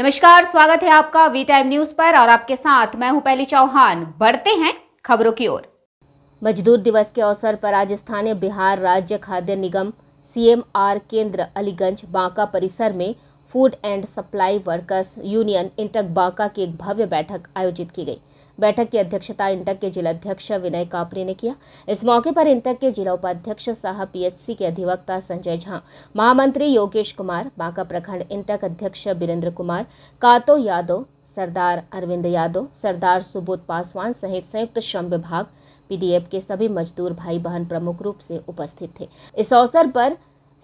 नमस्कार स्वागत है आपका वी टाइम न्यूज पर और आपके साथ मैं हूं पहली चौहान बढ़ते हैं खबरों की ओर मजदूर दिवस के अवसर पर आज स्थानीय बिहार राज्य खाद्य निगम सीएमआर केंद्र अलीगंज बांका परिसर में food and supply workers union INTUC Banka की एक भव्य बैठक आयोजित की गई बैठक की अध्यक्षता इंटक के जिलाध्यक्ष विनय कापरे ने किया इस मौके पर इंटक के जिला उपाध्यक्ष सह पीएचसी के अधिवक्ता संजय झा महामंत्री योगेश कुमार बांका प्रखंड इंटक अध्यक्ष बीरेंद्र कुमार कातो यादव सरदार अरविंद यादव सरदार सुबोध पासवान सहित संयुक्त श्रम विभाग पीडीएफ के सभी मजदूर भाई बहन प्रमुख रूप से उपस्थित थे इस अवसर पर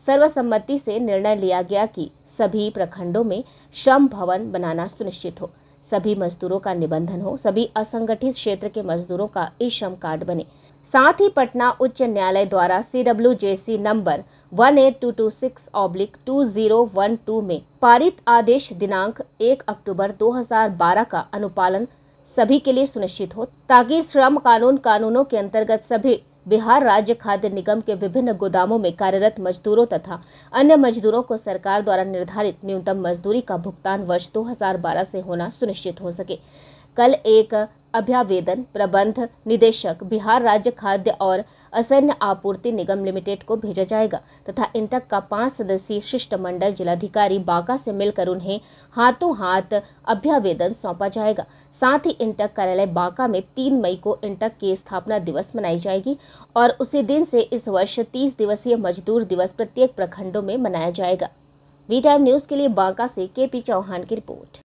सर्वसम्मति से निर्णय लिया गया कि सभी प्रखंडों में श्रम भवन बनाना सुनिश्चित हो सभी मजदूरों का निबंधन हो सभी असंगठित क्षेत्र के मजदूरों का ई श्रम कार्ड बने साथ ही पटना उच्च न्यायालय द्वारा C W J C number one eight two two six oblique two zero one two में पारित आदेश दिनांक एक अक्टूबर दो हजार बारह का अनुपालन सभी के लिए सुनिश्चित हो ताकि श्रम कानून कानूनों के अंतर्गत सभी बिहार राज्य खाद्य निगम के विभिन्न गोदामों में कार्यरत मजदूरों तथा अन्य मजदूरों को सरकार द्वारा निर्धारित न्यूनतम मजदूरी का भुगतान वर्ष 2012 से होना सुनिश्चित हो सके कल एक अभ्यावेदन प्रबंध निदेशक बिहार राज्य खाद्य और असैन्य आपूर्ति निगम लिमिटेड को भेजा जाएगा तथा इंटक का पांच सदस्यीय शिष्टमंडल जिलाधिकारी बांका से मिलकर उन्हें हाथों हाथ अभ्यावेदन सौंपा जाएगा साथ ही इंटक कार्यालय बांका में तीन मई को इंटक की स्थापना दिवस मनाई जाएगी और उसी दिन से इस वर्ष तीस दिवसीय मजदूर दिवस प्रत्येक प्रखंडों में मनाया जाएगा वी टाइम न्यूज के लिए बांका से के पी चौहान की रिपोर्ट